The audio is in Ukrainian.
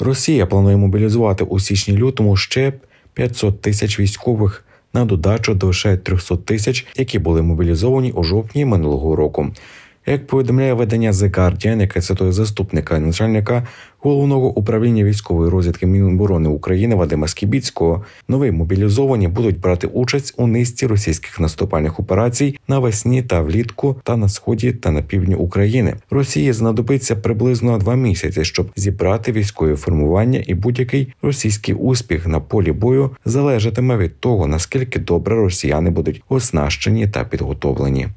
Росія планує мобілізувати у січні-лютому ще 500 тисяч військових на додачу до ще 300 тисяч, які були мобілізовані у жовтні минулого року. Як повідомляє видання The Guardian, яке цитує заступника начальника головного управління військової розвідки Міноборони України Вадима Скібіцького, нові мобілізовані будуть брати участь у низці російських наступальних операцій навесні та влітку, та на сході та на півдні України. Росії знадобиться приблизно два місяці, щоб зібрати військові формування, і будь-який російський успіх на полі бою залежатиме від того наскільки добре росіяни будуть оснащені та підготовлені.